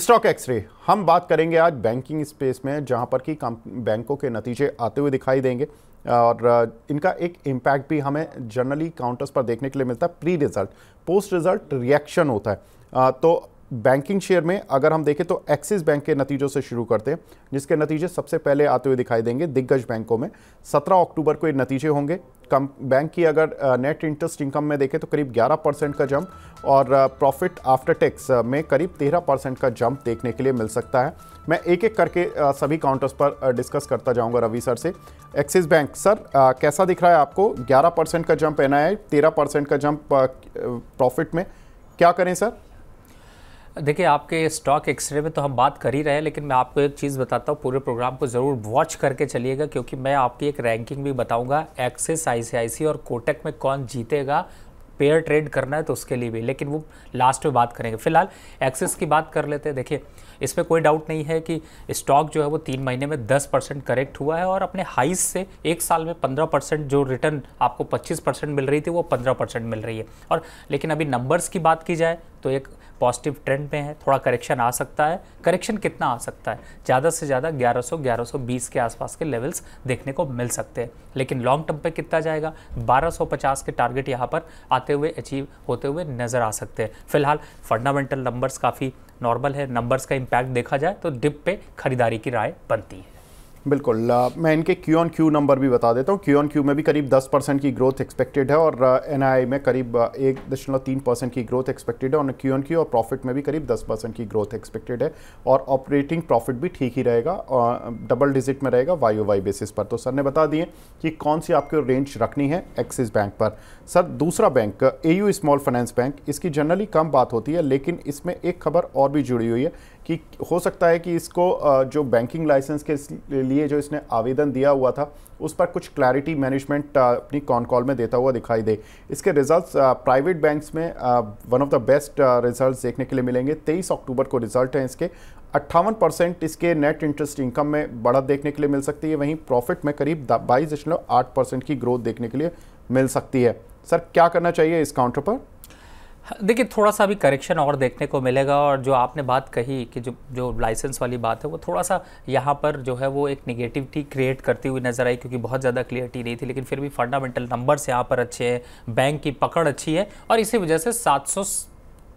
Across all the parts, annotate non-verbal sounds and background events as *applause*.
Stock x ray हम बात करेंगे आज बैंकिंग स्पेस में जहां पर कि बैंकों के नतीजे आते हुए दिखाई देंगे और इनका एक इम्पैक्ट भी हमें जनरली काउंटर्स पर देखने के लिए मिलता है pre result post result reaction होता है तो बैंकिंग शेयर में अगर हम देखें तो एक्सिस बैंक के नतीजों से शुरू करते हैं जिसके नतीजे सबसे पहले आते हुए दिखाई देंगे दिग्गज बैंकों में 17 अक्टूबर को ये नतीजे होंगे कम बैंक की अगर नेट इंटरेस्ट इनकम में देखें तो करीब 11 परसेंट का जंप और प्रॉफिट आफ्टर टैक्स में करीब 13 परसेंट का जंप देखने के लिए मिल सकता है मैं एक एक करके सभी काउंटर्स पर डिस्कस करता जाऊंगा रवि सर से एक्सिस बैंक सर कैसा दिख रहा है आपको 11 परसेंट का जंप एन आई तेरह परसेंट का जंप प्रॉफिट में क्या करें सर देखिए आपके स्टॉक एक्सरे में तो हम बात कर ही रहे हैं लेकिन मैं आपको एक चीज़ बताता हूँ पूरे प्रोग्राम को ज़रूर वॉच करके चलिएगा क्योंकि मैं आपकी एक रैंकिंग भी बताऊँगा एक्सिस आई और कोटक में कौन जीतेगा पेयर ट्रेड करना है तो उसके लिए भी लेकिन वो लास्ट में बात करेंगे फिलहाल एक्सेस की बात कर लेते हैं देखिए इसमें कोई डाउट नहीं है कि स्टॉक जो है वो तीन महीने में 10 परसेंट करेक्ट हुआ है और अपने हाइस से एक साल में 15 परसेंट जो रिटर्न आपको 25 परसेंट मिल रही थी वो 15 परसेंट मिल रही है और लेकिन अभी नंबर्स की बात की जाए तो एक पॉजिटिव ट्रेंड में है थोड़ा करेक्शन आ सकता है करेक्शन कितना आ सकता है ज़्यादा से ज़्यादा 1100 1120 के आसपास के लेवल्स देखने को मिल सकते हैं लेकिन लॉन्ग टर्म पे कितना जाएगा 1250 के टारगेट यहाँ पर आते हुए अचीव होते हुए नज़र आ सकते हैं फिलहाल फंडामेंटल नंबर्स काफ़ी नॉर्मल है नंबर्स का इम्पैक्ट देखा जाए तो डिप पे खरीदारी की राय बनती है बिल्कुल मैं इनके क्यू ऑन क्यू नंबर भी बता देता हूँ क्यू ऑन क्यू में भी करीब 10 परसेंट की ग्रोथ एक्सपेक्टेड है और एन में करीब एक दशमलव तीन परसेंट की ग्रोथ एक्सपेक्टेड है और क्यू ऑन क्यू और प्रॉफिट में भी करीब 10 परसेंट की ग्रोथ एक्सपेक्टेड है और ऑपरेटिंग प्रॉफिट भी ठीक ही रहेगा और डबल डिजिट में रहेगा वाई ओ वाई बेसिस पर तो सर ने बता दिए कि कौन सी आपको रेंज रखनी है एक्सिस बैंक पर सर दूसरा bank a small finance bank इसकी जनरली कम बात होती है लेकिन इसमें एक खबर और भी जुड़ी हुई है कि हो सकता है कि इसको जो बैंकिंग लाइसेंस के लिए जो इसने आवेदन दिया हुआ था उस पर कुछ क्लैरिटी मैनेजमेंट अपनी कॉन कॉल में देता हुआ दिखाई दे इसके रिजल्ट्स प्राइवेट बैंक्स में one of the best results देखने के लिए मिलेंगे 23 अक्टूबर को रिजल्ट हैं इसके अट्ठावन परसेंट इसके नेट इंटरेस्ट इनकम में बढ़त देखने के लिए मिल सकती है वहीं प्रॉफिट में करीब बाईस दशमलव आठ परसेंट की ग्रोथ देखने के लिए मिल सकती है सर क्या करना चाहिए इस काउंटर पर देखिए थोड़ा सा भी करेक्शन और देखने को मिलेगा और जो आपने बात कही कि जो जो लाइसेंस वाली बात है वो थोड़ा सा यहाँ पर जो है वो एक निगेटिविटी क्रिएट करती हुई नज़र आई क्योंकि बहुत ज़्यादा क्लियरिटी नहीं थी लेकिन फिर भी फंडामेंटल नंबर्स यहाँ पर अच्छे हैं बैंक की पकड़ अच्छी है और इसी वजह से सात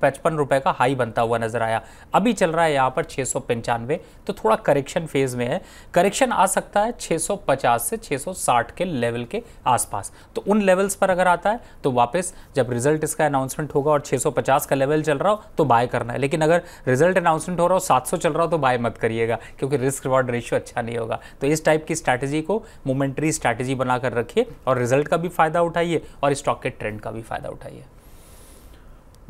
पचपन रुपए का हाई बनता हुआ नजर आया अभी चल रहा है यहाँ पर छः सौ पंचानवे तो थोड़ा करेक्शन फेज में है करेक्शन आ सकता है 650 से 660 के लेवल के आसपास तो उन लेवल्स पर अगर आता है तो वापस जब रिजल्ट इसका अनाउंसमेंट होगा और 650 का लेवल चल रहा हो तो बाय करना है लेकिन अगर रिजल्ट अनाउंसमेंट हो रहा हो सात चल रहा हो तो बाय मत करिएगा क्योंकि रिस्क रिवॉर्ड रेशियो अच्छा नहीं होगा तो इस टाइप की स्ट्रैटेजी को मोमेंट्री स्ट्रैटेजी बनाकर रखिए और रिजल्ट का भी फायदा उठाइए और स्टॉक के ट्रेंड का भी फायदा उठाइए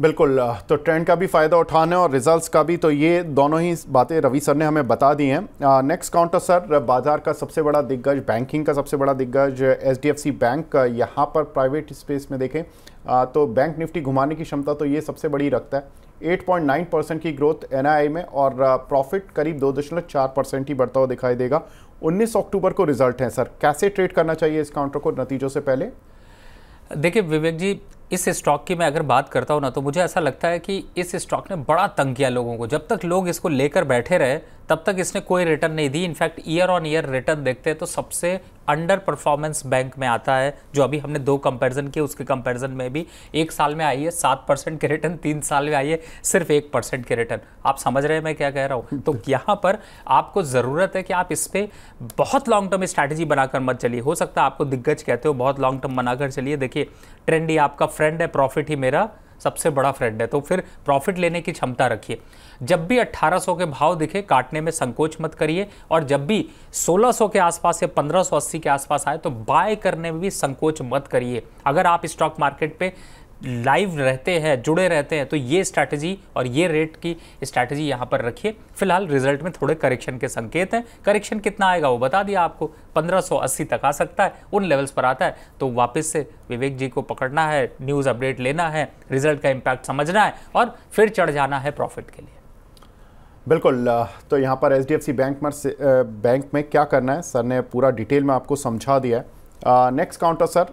बिल्कुल तो ट्रेंड का भी फ़ायदा उठाना है और रिजल्ट्स का भी तो ये दोनों ही बातें रवि सर ने हमें बता दी हैं नेक्स्ट काउंटर सर बाज़ार का सबसे बड़ा दिग्गज बैंकिंग का सबसे बड़ा दिग्गज एचडीएफसी बैंक यहाँ पर प्राइवेट स्पेस में देखें आ, तो बैंक निफ्टी घुमाने की क्षमता तो ये सबसे बड़ी रखता है 8.9 परसेंट की ग्रोथ एन में और प्रॉफिट करीब दो परसेंट ही बढ़ता हुआ दिखाई देगा उन्नीस अक्टूबर को रिजल्ट है सर कैसे ट्रेड करना चाहिए इस काउंटर को नतीजों से पहले देखिए विवेक जी इस स्टॉक की मैं अगर बात करता हूँ ना तो मुझे ऐसा लगता है कि इस स्टॉक ने बड़ा तंग किया लोगों को जब तक लोग इसको लेकर बैठे रहे तब तक इसने कोई रिटर्न नहीं दी in fact year on year return देखते हैं तो सबसे अंडर परफॉर्मेंस बैंक में आता है जो अभी हमने दो कंपैरिजन किए उसके कंपैरिजन में भी एक साल में आई है सात परसेंट के रिटर्न तीन साल में आई है सिर्फ एक परसेंट के रिटर्न आप समझ रहे हैं मैं क्या कह रहा हूँ तो यहाँ पर आपको ज़रूरत है कि आप इस पर बहुत लॉन्ग टर्म स्ट्रैटेजी बनाकर मत चलिए हो सकता है आपको दिग्गज कहते हो बहुत लॉन्ग टर्म बनाकर चलिए देखिए ट्रेंड ही आपका फ्रेंड है प्रॉफिट ही मेरा सबसे बड़ा फ्रेंड है तो फिर प्रॉफिट लेने की क्षमता रखिए जब भी 1800 के भाव दिखे काटने में संकोच मत करिए और जब भी 1600 के आसपास या पंद्रह के आसपास आए तो बाय करने में भी संकोच मत करिए अगर आप स्टॉक मार्केट पर लाइव रहते हैं जुड़े रहते हैं तो ये स्ट्रैटेजी और ये रेट की स्ट्रैटेजी यहाँ पर रखिए फिलहाल रिजल्ट में थोड़े करेक्शन के संकेत हैं करेक्शन कितना आएगा वो बता दिया आपको 1580 तक आ सकता है उन लेवल्स पर आता है तो वापस से विवेक जी को पकड़ना है न्यूज़ अपडेट लेना है रिजल्ट का इम्पैक्ट समझना है और फिर चढ़ जाना है प्रॉफिट के लिए बिल्कुल तो यहाँ पर एच बैंक में बैंक में क्या करना है सर ने पूरा डिटेल में आपको समझा दिया है next counter sir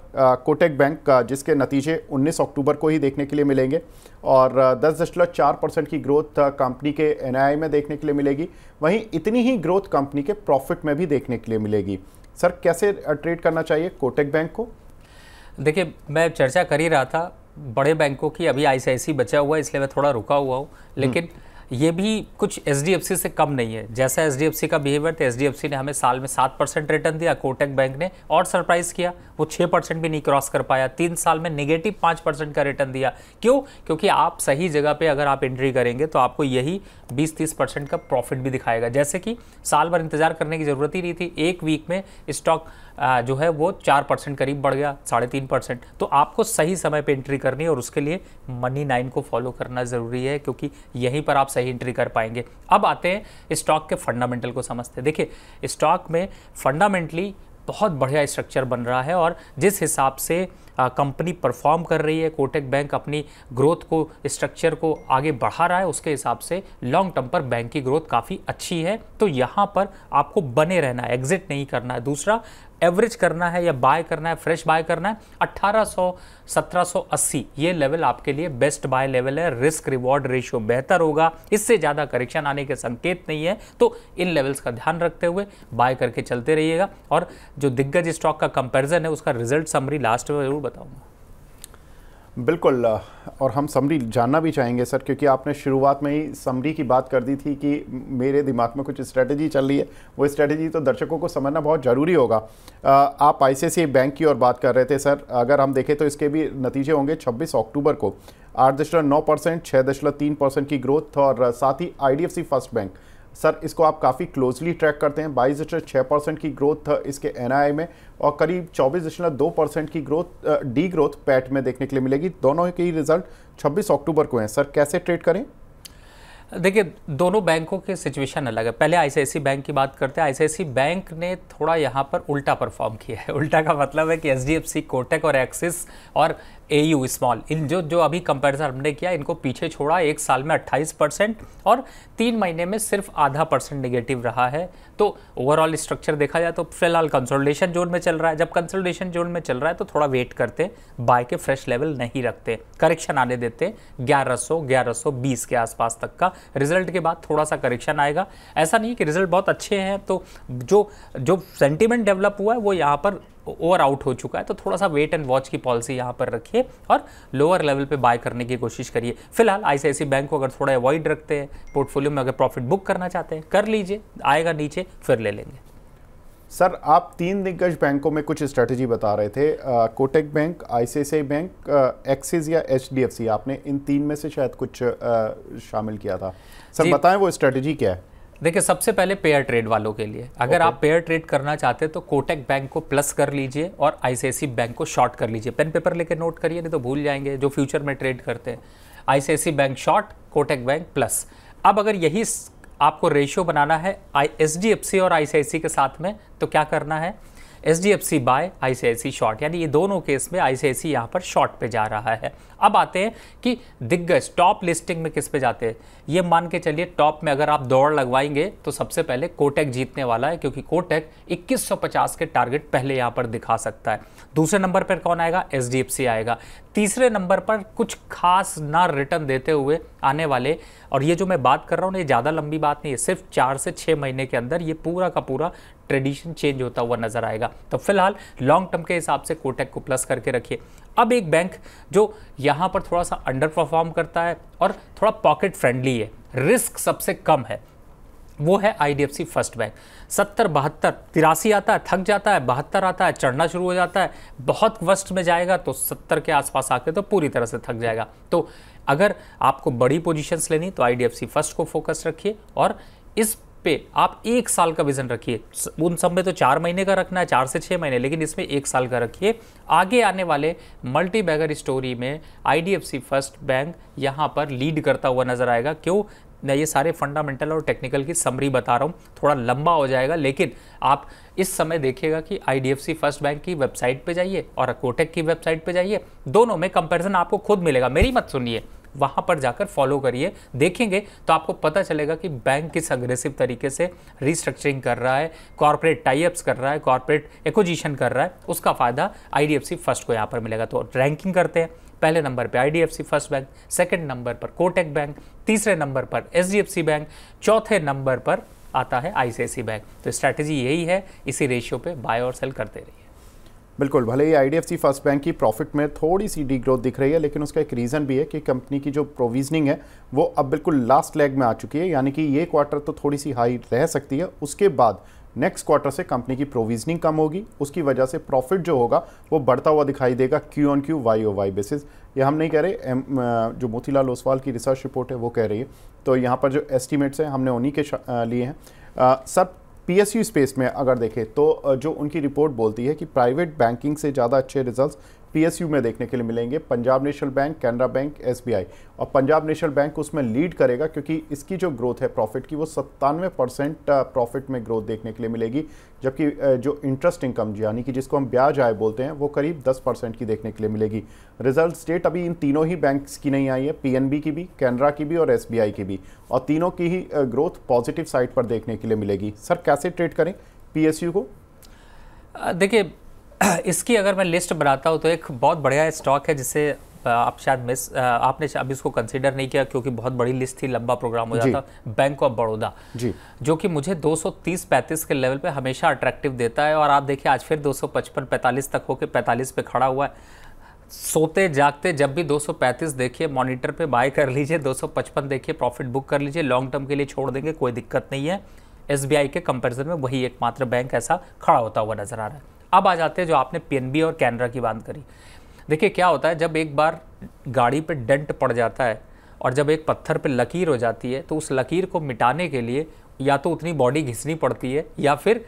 Kotak bank जिसके नतीजे 19 अक्टूबर को ही देखने के लिए मिलेंगे और uh, दस दशमलव चार परसेंट की ग्रोथ कंपनी uh, के एनआईआई में देखने के लिए मिलेगी वहीं इतनी ही ग्रोथ कंपनी के प्रॉफिट में भी देखने के लिए मिलेगी सर कैसे ट्रेड uh, करना चाहिए कोटेक बैंक को देखिए मैं चर्चा कर ही रहा था बड़े बैंकों की अभी आई बचा हुआ है इसलिए मैं थोड़ा रुका हुआ हूँ लेकिन हम्म। ये भी कुछ एच से कम नहीं है जैसा एच का बिहेवियर था एच ने हमें साल में सात परसेंट रिटर्न दिया कोटेक बैंक ने और सरप्राइज़ किया वो छः परसेंट भी नहीं क्रॉस कर पाया तीन साल में निगेटिव पाँच परसेंट का रिटर्न दिया क्यों क्योंकि आप सही जगह पर अगर आप एंट्री करेंगे तो आपको यही बीस तीस परसेंट का प्रॉफिट भी दिखाएगा जैसे कि साल भर इंतज़ार करने की ज़रूरत ही नहीं थी एक वीक में स्टॉक जो है वो चार परसेंट करीब बढ़ गया साढ़े तीन परसेंट तो आपको सही समय पे एंट्री करनी है और उसके लिए मनी नाइन को फॉलो करना ज़रूरी है क्योंकि यहीं पर आप सही एंट्री कर पाएंगे अब आते हैं स्टॉक के फंडामेंटल को समझते हैं देखिए स्टॉक में फंडामेंटली बहुत बढ़िया स्ट्रक्चर बन रहा है और जिस हिसाब से कंपनी परफॉर्म कर रही है कोटेक बैंक अपनी ग्रोथ को स्ट्रक्चर को आगे बढ़ा रहा है उसके हिसाब से लॉन्ग टर्म पर बैंक की ग्रोथ काफ़ी अच्छी है तो यहाँ पर आपको बने रहना है एग्जिट नहीं करना है दूसरा एवरेज करना है या बाय करना है फ्रेश बाय करना है 1800 1780 ये लेवल आपके लिए बेस्ट बाय लेवल है रिस्क रिवॉर्ड रेशियो बेहतर होगा इससे ज़्यादा करेक्शन आने के संकेत नहीं है तो इन लेवल्स का ध्यान रखते हुए बाय करके चलते रहिएगा और जो दिग्गज स्टॉक का कंपेरिजन है उसका रिजल्ट समरी लास्ट में जरूर बताऊँगा बिल्कुल और हम समरी जानना भी चाहेंगे सर क्योंकि आपने शुरुआत में ही समरी की बात कर दी थी कि मेरे दिमाग में कुछ स्ट्रेटजी चल रही है वो स्ट्रेटजी तो दर्शकों को समझना बहुत ज़रूरी होगा आप आईसीआईसीआई बैंक की ओर बात कर रहे थे सर अगर हम देखें तो इसके भी नतीजे होंगे 26 अक्टूबर को आठ दशमलव नौ परसेंट छः दशमलव तीन परसेंट की ग्रोथ और साथ ही आई फर्स्ट बैंक सर इसको आप काफ़ी क्लोजली ट्रैक करते हैं बाईस दशमलव छः परसेंट की ग्रोथ इसके एन में और करीब चौबीस दशमलव दो परसेंट की ग्रोथ डी ग्रोथ पैट में देखने के लिए मिलेगी दोनों के ही रिजल्ट छब्बीस अक्टूबर को हैं सर कैसे ट्रेड करें देखिए दोनों बैंकों के सिचुएशन अलग है पहले आईसीआईसी बैंक की बात करते हैं आईसीआईसी बैंक ने थोड़ा यहाँ पर उल्टा परफॉर्म किया है *laughs* उल्टा का मतलब है कि एच डी कोटक और एक्सिस और ए यू स्मॉल इन जो जो अभी कंपैरिजन हमने किया इनको पीछे छोड़ा एक साल में 28 परसेंट और तीन महीने में सिर्फ आधा परसेंट निगेटिव रहा है तो ओवरऑल स्ट्रक्चर देखा जाए तो फिलहाल कंसोलिडेशन जोन में चल रहा है जब कंसोलिडेशन जोन में चल रहा है तो थोड़ा वेट करते बाय के फ्रेश लेवल नहीं रखते करेक्शन आने देते ग्यारह सौ ग्यारह के आसपास तक का रिजल्ट के बाद थोड़ा सा करेक्शन आएगा ऐसा नहीं कि रिजल्ट बहुत अच्छे हैं तो जो जो सेंटिमेंट डेवलप हुआ है वो यहाँ पर ओवर आउट हो चुका है तो थोड़ा सा वेट एंड वॉच की पॉलिसी यहाँ पर रखिए और लोअर लेवल पे बाय करने की कोशिश करिए फिलहाल आईसीआईसी बैंक को अगर थोड़ा अवॉइड रखते हैं पोर्टफोलियो में अगर प्रॉफिट बुक करना चाहते हैं कर लीजिए आएगा नीचे फिर ले लेंगे सर आप तीन दिग्गज बैंकों में कुछ स्ट्रैटेजी बता रहे थे Kotak bank ICICI bank Axis या एचडीएफसी आपने इन तीन में से शायद कुछ आ, शामिल किया था सर बताएं वो स्ट्रेटजी क्या है देखिए सबसे पहले पेयर ट्रेड वालों के लिए अगर आप पेयर ट्रेड करना चाहते हैं तो कोटेक बैंक को प्लस कर लीजिए और आईसीआईसी बैंक को शॉर्ट कर लीजिए पेन पेपर लेके नोट करिए नहीं तो भूल जाएंगे जो फ्यूचर में ट्रेड करते हैं ICICI bank short Kotak bank plus अब अगर यही आपको रेशियो बनाना है I H D F C और आई सी आई सी के साथ में तो क्या करना है H D F C buy I C I C short यानी ये दोनों केस में आई सी आई सी यहाँ पर शॉर्ट पे जा रहा है अब आते हैं कि दिग्गज टॉप लिस्टिंग में किस पे जाते हैं ये मान के चलिए टॉप में अगर आप दौड़ लगवाएंगे तो सबसे पहले कोटेक जीतने वाला है क्योंकि कोटेक 2150 के टारगेट पहले यहाँ पर दिखा सकता है दूसरे नंबर पर कौन आएगा एच आएगा तीसरे नंबर पर कुछ खास ना रिटर्न देते हुए आने वाले और ये जो मैं बात कर रहा हूँ ये ज़्यादा लंबी बात नहीं है सिर्फ चार से छः महीने के अंदर ये पूरा का पूरा ट्रेडिशन चेंज होता हुआ नजर आएगा तो फिलहाल लॉन्ग टर्म के हिसाब से कोटेक को प्लस करके रखिए अब एक बैंक जो यहाँ पर थोड़ा सा अंडर परफॉर्म करता है और थोड़ा पॉकेट फ्रेंडली है रिस्क सबसे कम है वो है आई फर्स्ट बैंक सत्तर बहत्तर तिरासी आता है थक जाता है बहत्तर आता है चढ़ना शुरू हो जाता है बहुत वस्ट में जाएगा तो सत्तर के आसपास आके तो पूरी तरह से थक जाएगा तो अगर आपको बड़ी पोजीशंस लेनी तो आई फर्स्ट को फोकस रखिए और इस पे आप एक साल का विजन रखिए उन सब में तो चार महीने का रखना है चार से छः महीने लेकिन इसमें एक साल का रखिए आगे आने वाले मल्टी बैगर स्टोरी में आईडीएफसी फर्स्ट बैंक यहाँ पर लीड करता हुआ नजर आएगा क्यों मैं ये सारे फंडामेंटल और टेक्निकल की समरी बता रहा हूँ थोड़ा लंबा हो जाएगा लेकिन आप इस समय देखिएगा कि आई फर्स्ट बैंक की वेबसाइट पे जाइए और कोटेक की वेबसाइट पे जाइए दोनों में कंपैरिजन आपको खुद मिलेगा मेरी मत सुनिए वहाँ पर जाकर फॉलो करिए देखेंगे तो आपको पता चलेगा कि बैंक किस अग्रेसिव तरीके से रिस्ट्रक्चरिंग कर रहा है कॉरपोरेट टाइप्स कर रहा है कॉरपोरेट एक्विजिशन कर रहा है उसका फ़ायदा आई फर्स्ट को यहाँ पर मिलेगा तो रैंकिंग करते हैं पहले नंबर पे I first bank second number पर कोटेक बैंक तीसरे नंबर पर एच बैंक चौथे नंबर पर आता है आईसीआईसी बैंक तो स्ट्रैटेजी यही है इसी रेशियो पे बाय और सेल करते रहिए बिल्कुल भले ही आई फर्स्ट बैंक की प्रॉफिट में थोड़ी सी डी ग्रोथ दिख रही है लेकिन उसका एक रीज़न भी है कि कंपनी की जो प्रोविजनिंग है वो अब बिल्कुल लास्ट लेग में आ चुकी है यानी कि ये क्वार्टर तो थोड़ी सी हाई रह सकती है उसके बाद नेक्स्ट क्वार्टर से कंपनी की प्रोविजनिंग कम होगी उसकी वजह से प्रॉफिट जो होगा वो बढ़ता हुआ दिखाई देगा Q on Q Y O Y basis ये हम नहीं कह रहे एम, जो मोतीलाल ओसवाल की रिसर्च रिपोर्ट है वो कह रही है तो यहाँ पर जो एस्टिमेट्स हैं हमने उन्हीं के लिए हैं सब पीएसयू स्पेस में अगर देखें तो जो उनकी रिपोर्ट बोलती है कि प्राइवेट बैंकिंग से ज़्यादा अच्छे रिजल्ट्स पीएसयू में देखने के लिए मिलेंगे Punjab national bank Canara bank SBI और पंजाब नेशनल बैंक उसमें लीड करेगा क्योंकि इसकी जो ग्रोथ है प्रॉफिट की वो सत्तानवे परसेंट प्रॉफिट में ग्रोथ देखने के लिए मिलेगी जबकि जो इंटरेस्ट इनकम यानी कि जिसको हम ब्याज आय बोलते हैं वो करीब दस परसेंट की देखने के लिए मिलेगी रिजल्ट स्टेट अभी इन तीनों ही बैंक की नहीं आई है पी की भी कैनरा की भी और एस की भी और तीनों की ही ग्रोथ पॉजिटिव साइड पर देखने के लिए मिलेगी सर कैसे ट्रेड करें पी को देखिए *clears throat* इसकी अगर मैं लिस्ट बनाता हूँ तो एक बहुत बढ़िया स्टॉक है जिसे आप शायद मिस आपने अभी इसको कंसीडर नहीं किया क्योंकि बहुत बड़ी लिस्ट थी लंबा प्रोग्राम हो जाता बैंक ऑफ बड़ौदा जो कि मुझे 230-35 के लेवल पे हमेशा अट्रैक्टिव देता है और आप देखिए आज फिर 255-45 तक होके 45 पे खड़ा हुआ है सोते जागते जब भी 235 देखिए मॉनिटर पे बाय कर लीजिए 255 देखिए प्रॉफिट बुक कर लीजिए लॉन्ग टर्म के लिए छोड़ देंगे कोई दिक्कत नहीं है एस के कंपेरिजन में वही एकमात्र बैंक ऐसा खड़ा होता हुआ नजर आ रहा है अब आ जाते हैं जो आपने पीएनबी और कैनरा की बात करी देखिए क्या होता है जब एक बार गाड़ी पर डेंट पड़ जाता है और जब एक पत्थर पर लकीर हो जाती है तो उस लकीर को मिटाने के लिए या तो उतनी बॉडी घिसनी पड़ती है या फिर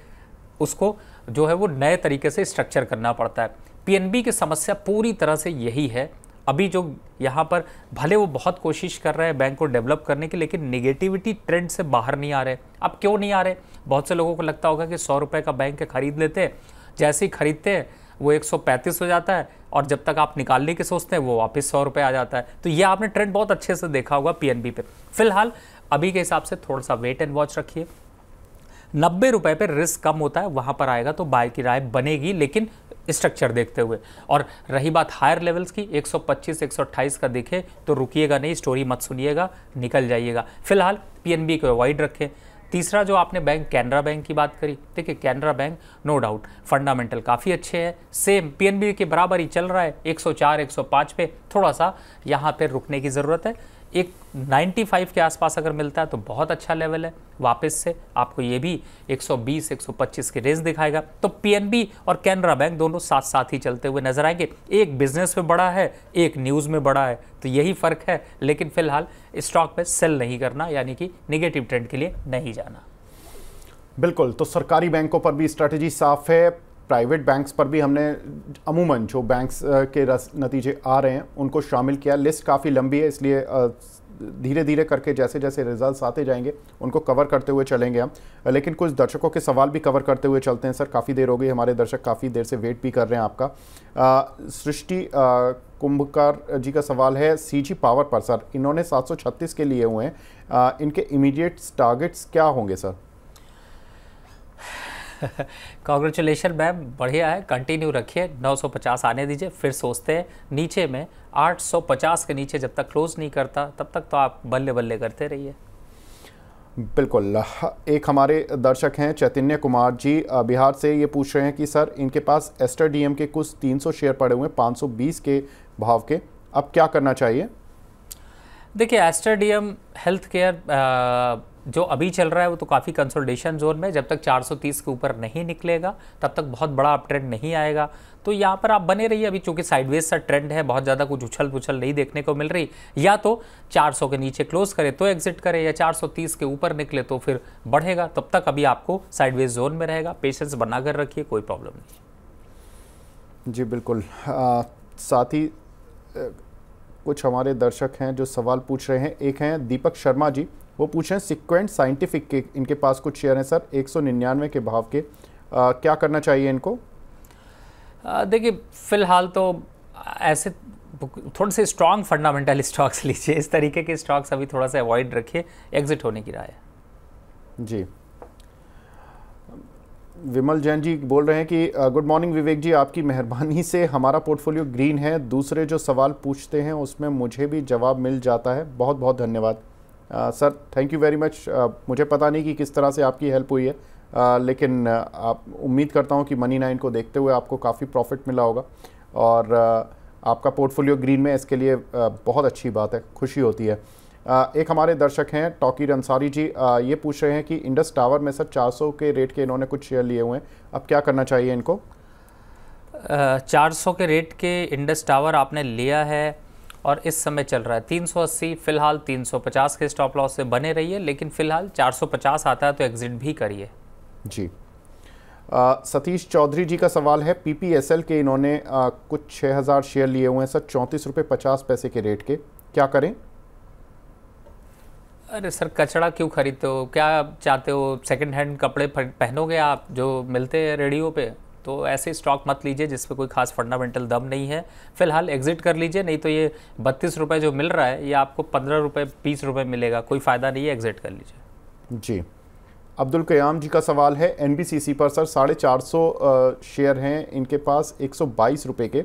उसको जो है वो नए तरीके से स्ट्रक्चर करना पड़ता है पीएनबी की समस्या पूरी तरह से यही है अभी जो यहाँ पर भले वो बहुत कोशिश कर रहे हैं बैंक को डेवलप करने की लेकिन निगेटिविटी ट्रेंड से बाहर नहीं आ रहे अब क्यों नहीं आ रहे बहुत से लोगों को लगता होगा कि सौ रुपये का बैंक खरीद लेते हैं जैसे ही खरीदते हैं वो एक हो जाता है और जब तक आप निकालने की सोचते हैं वो वापस सौ रुपये आ जाता है तो ये आपने ट्रेंड बहुत अच्छे से देखा होगा बी पे फिलहाल अभी के हिसाब से थोड़ा सा वेट एंड वॉच रखिए नब्बे रुपये पर रिस्क कम होता है वहाँ पर आएगा तो बाय की राय बनेगी लेकिन स्ट्रक्चर देखते हुए और रही बात हायर लेवल्स की 125 128 का देखें तो रुकिएगा नहीं स्टोरी मत सुनिएगा निकल जाइएगा फिलहाल पीएनबी को अवॉइड रखें तीसरा जो आपने बैंक कैनरा बैंक की बात करी देखिए Canara bank no doubt fundamental काफ़ी अच्छे है सेम पीएनबी के बराबर ही चल रहा है 104 105 पे थोड़ा सा यहाँ पर रुकने की ज़रूरत है एक 95 के आसपास अगर मिलता है तो बहुत अच्छा लेवल है वापस से आपको ये भी 120 125 की रेंज दिखाएगा तो पीएनबी और कैनरा बैंक दोनों साथ साथ ही चलते हुए नजर आएंगे एक बिजनेस में बड़ा है एक न्यूज़ में बड़ा है तो यही फ़र्क है लेकिन फ़िलहाल स्टॉक में सेल नहीं करना यानी कि निगेटिव ट्रेंड के लिए नहीं जाना बिल्कुल तो सरकारी बैंकों पर भी स्ट्रैटेजी साफ है प्राइवेट बैंक्स पर भी हमने अमूमन जो बैंक्स के रस नतीजे आ रहे हैं उनको शामिल किया लिस्ट काफ़ी लंबी है इसलिए धीरे धीरे करके जैसे जैसे रिजल्ट्स आते जाएंगे उनको कवर करते हुए चलेंगे हम लेकिन कुछ दर्शकों के सवाल भी कवर करते हुए चलते हैं सर काफ़ी देर हो गई हमारे दर्शक काफ़ी देर से वेट भी कर रहे हैं आपका सृष्टि कुंभकार जी का सवाल है सीजी पावर पर सर इन्होंने 736 के लिए हुए हैं इनके इमीडिएट टारगेट्स क्या होंगे सर कॉन्ग्रेचुलेशन *laughs* मैम बढ़िया है कंटिन्यू रखिए 950 आने दीजिए फिर सोचते हैं नीचे में 850 के नीचे जब तक क्लोज नहीं करता तब तक तो आप बल्ले बल्ले करते रहिए बिल्कुल एक हमारे दर्शक हैं चैतन्य कुमार जी बिहार से ये पूछ रहे हैं कि सर इनके पास एस्टर डी के कुछ 300 शेयर पड़े हुए हैं 520 के भाव के अब क्या करना चाहिए देखिए एस्टर डी हेल्थ केयर जो अभी चल रहा है वो तो काफ़ी कंसोलिडेशन जोन में जब तक 430 के ऊपर नहीं निकलेगा तब तक बहुत बड़ा अप ट्रेंड नहीं आएगा तो यहाँ पर आप बने रहिए अभी चूंकि साइडवेज सा ट्रेंड है बहुत ज़्यादा कुछ उछल पुछल नहीं देखने को मिल रही या तो 400 के नीचे क्लोज करे तो एग्जिट करे या 430 के ऊपर निकले तो फिर बढ़ेगा तब तक अभी आपको साइडवेज जोन में रहेगा पेशेंस बनाकर रखिए कोई प्रॉब्लम नहीं जी बिल्कुल साथ ही कुछ हमारे दर्शक हैं जो सवाल पूछ रहे हैं एक हैं दीपक शर्मा जी वो पूछें सिक्वेंट साइंटिफिक के इनके पास कुछ शेयर हैं सर एक सौ निन्यानवे के भाव के आ, क्या करना चाहिए इनको देखिए फ़िलहाल तो ऐसे थोड़े से स्ट्रांग फंडामेंटल स्टॉक्स लीजिए इस तरीके के स्टॉक्स अभी थोड़ा सा अवॉइड रखिए एग्जिट होने की राय है जी विमल जैन जी बोल रहे हैं कि गुड मॉर्निंग विवेक जी आपकी मेहरबानी से हमारा पोर्टफोलियो ग्रीन है दूसरे जो सवाल पूछते हैं उसमें मुझे भी जवाब मिल जाता है बहुत बहुत धन्यवाद sir thank you very much मुझे पता नहीं कि किस तरह से आपकी हेल्प हुई है uh, लेकिन uh, आप उम्मीद करता हूँ कि मनी नाइन को देखते हुए आपको काफ़ी प्रॉफिट मिला होगा और uh, आपका पोर्टफोलियो ग्रीन में इसके लिए uh, बहुत अच्छी बात है खुशी होती है uh, एक हमारे दर्शक हैं टॉकीर अंसारी जी uh, ये पूछ रहे हैं कि इंडस टावर में सर चार के रेट के इन्होंने कुछ शेयर लिए हुए हैं अब क्या करना चाहिए इनको uh, चार सौ के रेट के इंडस टावर आपने लिया है और इस समय चल रहा है 380 फिलहाल 350 के स्टॉप लॉस से बने रहिए लेकिन फिलहाल 450 आता है तो एग्जिट भी करिए जी आ, सतीश चौधरी जी का सवाल है पीपीएसएल के इन्होंने आ, कुछ 6000 शेयर लिए हुए हैं सर चौंतीस रुपये पचास पैसे के रेट के क्या करें अरे सर कचड़ा क्यों खरीदते हो क्या चाहते हो सेकंड हैंड कपड़े पहनोगे आप जो मिलते हैं रेडियो पे तो ऐसे स्टॉक मत लीजिए जिस पर कोई खास फंडामेंटल दम नहीं है फिलहाल एग्जिट कर लीजिए नहीं तो ये बत्तीस रुपये जो मिल रहा है ये आपको पंद्रह रुपये बीस रुपये मिलेगा कोई फ़ायदा नहीं है एग्जिट कर लीजिए जी अब्दुल कयाम जी का सवाल है एन पर सर साढ़े चार सौ शेयर हैं इनके पास एक सौ बाईस रुपये के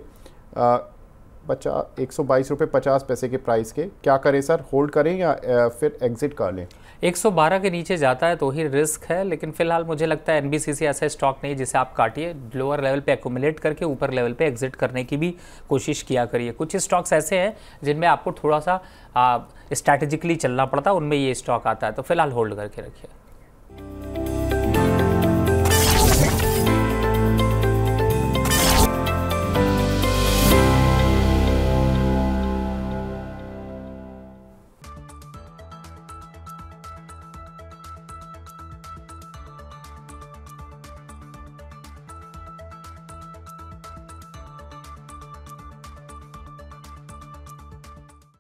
पचास एक सौ बाईस रुपये पचास पैसे के प्राइस के क्या करें सर होल्ड करें या फिर एग्जिट कर लें 112 के नीचे जाता है तो ही रिस्क है लेकिन फिलहाल मुझे लगता है एनबीसीसी ऐसा स्टॉक नहीं जिसे आप काटिए लोअर लेवल पे एकोमुलेट करके ऊपर लेवल पे एग्जिट करने की भी कोशिश किया करिए कुछ स्टॉक्स ऐसे हैं जिनमें आपको थोड़ा सा स्ट्रैटेजिकली चलना पड़ता है उनमें ये स्टॉक आता है तो फिलहाल होल्ड करके रखिए